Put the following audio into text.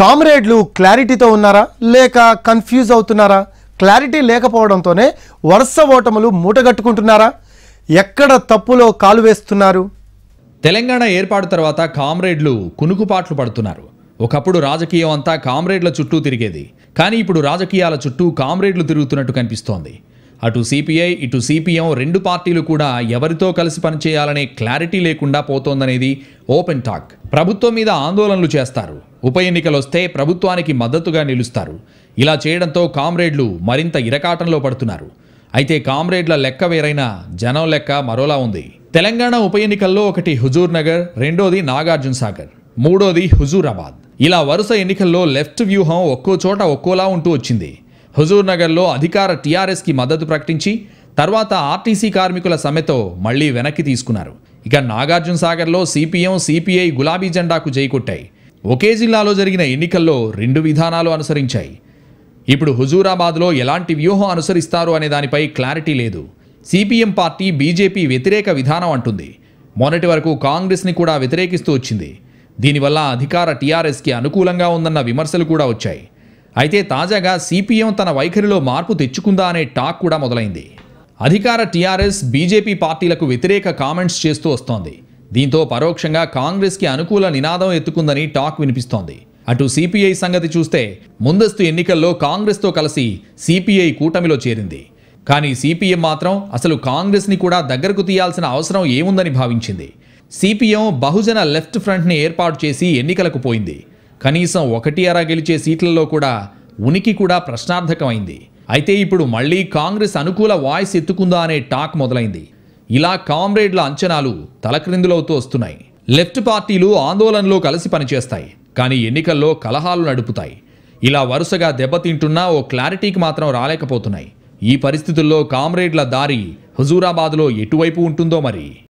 కామ్రేడ్లు క్లారిటీతో ఉన్నారా లేక కన్ఫ్యూజ్ అవుతున్నారా క్లారిటీ లేకపోవడంతోనే వరుస ఓటములు మూటగట్టుకుంటున్నారా ఎక్కడ తప్పులో కాలు వేస్తున్నారు తెలంగాణ ఏర్పాటు తర్వాత కామ్రేడ్లు కునుకుపాట్లు పడుతున్నారు ఒకప్పుడు రాజకీయం అంతా కామ్రేడ్ల చుట్టూ తిరిగేది కానీ ఇప్పుడు రాజకీయాల చుట్టూ కామ్రేడ్లు తిరుగుతున్నట్టు కనిపిస్తోంది అటు సిపిఐ ఇటు సిపిఎం రెండు పార్టీలు కూడా ఎవరితో కలిసి పనిచేయాలనే క్లారిటీ లేకుండా పోతోందనేది ఓపెన్ టాక్ ప్రభుత్వం మీద ఆందోళనలు చేస్తారు ఉప ఎన్నికలొస్తే ప్రభుత్వానికి మద్దతుగా నిలుస్తారు ఇలా చేయడంతో కామ్రేడ్లు మరింత ఇరకాటంలో పడుతున్నారు అయితే కామ్రేడ్ల లెక్క వేరైనా జనం లెక్క మరోలా ఉంది తెలంగాణ ఉప ఎన్నికల్లో ఒకటి హుజూర్ నగర్ రెండోది నాగార్జున సాగర్ మూడోది హుజూరాబాద్ ఇలా వరుస ఎన్నికల్లో లెఫ్ట్ వ్యూహం ఒక్కో చోట ఒక్కోలా ఉంటూ వచ్చింది హుజూర్ నగర్లో అధికార టీఆర్ఎస్కి మద్దతు ప్రకటించి తర్వాత ఆర్టీసీ కార్మికుల సమ్మెతో మళ్లీ వెనక్కి తీసుకున్నారు ఇక నాగార్జున సాగర్లో సిపిఎం సిపిఐ గులాబీ జెండాకు జైకొట్టాయి ఒకే జిల్లాలో జరిగిన ఎన్నికల్లో రెండు విధానాలు అనుసరించాయి ఇప్పుడు హుజూరాబాద్లో ఎలాంటి వ్యూహం అనుసరిస్తారు అనే దానిపై క్లారిటీ లేదు సిపిఎం పార్టీ బీజేపీ వ్యతిరేక విధానం అంటుంది మొన్నటి వరకు కాంగ్రెస్ని కూడా వ్యతిరేకిస్తూ వచ్చింది దీనివల్ల అధికార టీఆర్ఎస్కి అనుకూలంగా ఉందన్న విమర్శలు కూడా వచ్చాయి అయితే తాజాగా సిపిఎం తన వైఖరిలో మార్పు తెచ్చుకుందా అనే టాక్ కూడా మొదలైంది అధికార టీఆర్ఎస్ బీజేపీ పార్టీలకు వ్యతిరేక కామెంట్స్ చేస్తూ వస్తోంది దీంతో పరోక్షంగా కాంగ్రెస్కి అనుకూల నినాదం ఎత్తుకుందని టాక్ వినిపిస్తోంది అటు సిపిఐ సంగతి చూస్తే ముందస్తు ఎన్నికల్లో కాంగ్రెస్తో కలిసి సిపిఐ కూటమిలో చేరింది కానీ సిపిఎం మాత్రం అసలు కాంగ్రెస్ని కూడా దగ్గరకు తీయాల్సిన అవసరం ఏముందని భావించింది సిపిఎం బహుజన లెఫ్ట్ ఫ్రంట్ని ఏర్పాటు చేసి ఎన్నికలకు పోయింది కనీసం ఒకటి అర గెలిచే సీట్లలో కూడా ఉనికి కూడా ప్రశ్నార్థకమైంది అయితే ఇప్పుడు మళ్లీ కాంగ్రెస్ అనుకూల వాయిస్ ఎత్తుకుందా అనే టాక్ మొదలైంది ఇలా కామ్రేడ్ల అంచనాలు తలక్రిందులవుతూ వస్తున్నాయి లెఫ్ట్ పార్టీలు ఆందోళనలో కలిసి పనిచేస్తాయి కానీ ఎన్నికల్లో కలహాలు నడుపుతాయి ఇలా వరుసగా దెబ్బతింటున్నా ఓ క్లారిటీకి మాత్రం రాలేకపోతున్నాయి ఈ పరిస్థితుల్లో కామ్రేడ్ల దారి హుజూరాబాద్లో ఎటువైపు ఉంటుందో మరి